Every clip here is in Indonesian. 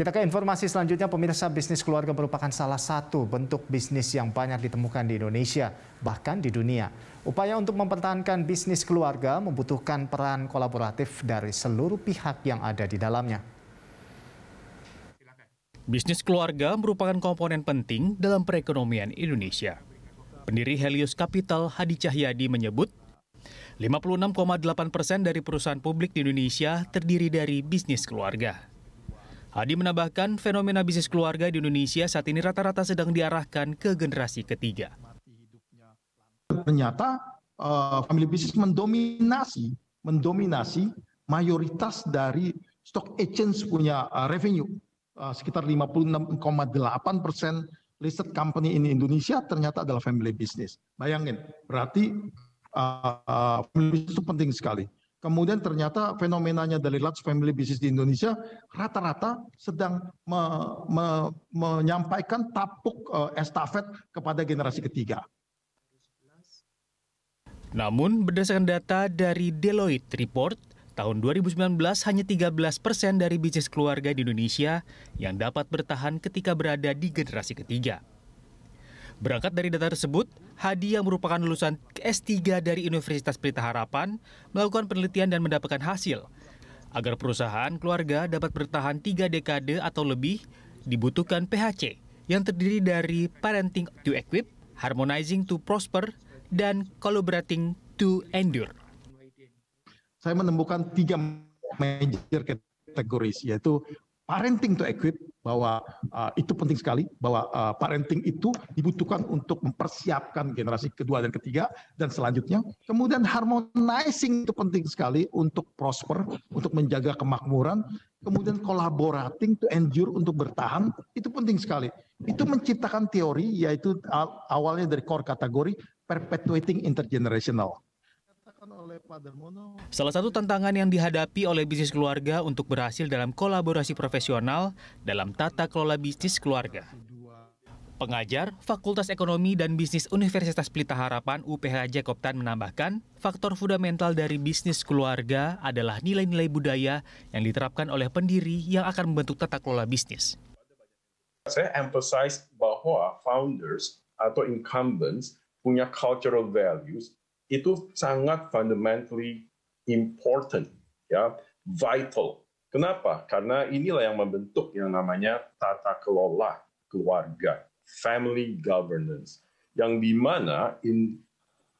Kita ke informasi selanjutnya, pemirsa bisnis keluarga merupakan salah satu bentuk bisnis yang banyak ditemukan di Indonesia, bahkan di dunia. Upaya untuk mempertahankan bisnis keluarga membutuhkan peran kolaboratif dari seluruh pihak yang ada di dalamnya. Bisnis keluarga merupakan komponen penting dalam perekonomian Indonesia. Pendiri Helios Capital Hadi Cahyadi menyebut, 56,8 persen dari perusahaan publik di Indonesia terdiri dari bisnis keluarga. Adi menambahkan fenomena bisnis keluarga di Indonesia saat ini rata-rata sedang diarahkan ke generasi ketiga. Ternyata uh, family business mendominasi, mendominasi mayoritas dari stock agents punya uh, revenue uh, sekitar 56,8 persen listed company in Indonesia ternyata adalah family business. Bayangin, berarti uh, family business itu penting sekali kemudian ternyata fenomenanya dari large family business di Indonesia rata-rata sedang me, me, menyampaikan tapuk uh, estafet kepada generasi ketiga. Namun, berdasarkan data dari Deloitte Report, tahun 2019 hanya 13 persen dari bisnis keluarga di Indonesia yang dapat bertahan ketika berada di generasi ketiga. Berangkat dari data tersebut, Hadi yang merupakan lulusan S3 dari Universitas Pelita Harapan melakukan penelitian dan mendapatkan hasil. Agar perusahaan keluarga dapat bertahan tiga dekade atau lebih, dibutuhkan PHC yang terdiri dari Parenting to Equip, Harmonizing to Prosper, dan Collaborating to Endure. Saya menemukan tiga major kategori yaitu Parenting to Equip, bahwa uh, itu penting sekali bahwa uh, parenting itu dibutuhkan untuk mempersiapkan generasi kedua dan ketiga dan selanjutnya. Kemudian harmonizing itu penting sekali untuk prosper, untuk menjaga kemakmuran, kemudian collaborating to endure untuk bertahan itu penting sekali. Itu menciptakan teori yaitu eh, awalnya dari core kategori perpetuating intergenerational. Salah satu tantangan yang dihadapi oleh bisnis keluarga untuk berhasil dalam kolaborasi profesional dalam tata kelola bisnis keluarga. Pengajar Fakultas Ekonomi dan Bisnis Universitas Pelita Harapan UPH Jakobtan menambahkan, faktor fundamental dari bisnis keluarga adalah nilai-nilai budaya yang diterapkan oleh pendiri yang akan membentuk tata kelola bisnis. Saya emphasize bahwa founders atau incumbents punya cultural values itu sangat fundamentally important, ya, vital. Kenapa? Karena inilah yang membentuk yang namanya tata kelola keluarga, family governance, yang dimana in,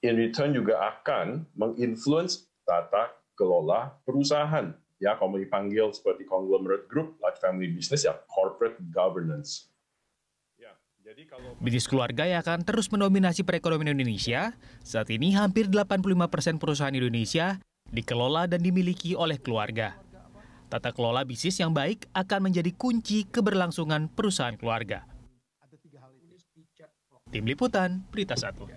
in return juga akan menginfluence tata kelola perusahaan, ya, kalau dipanggil seperti conglomerate group, like family business, ya, corporate governance. Bisnis keluarga yang akan terus mendominasi perekonomian Indonesia, saat ini hampir 85 persen perusahaan Indonesia dikelola dan dimiliki oleh keluarga. Tata kelola bisnis yang baik akan menjadi kunci keberlangsungan perusahaan keluarga. Tim Liputan, Berita Satu.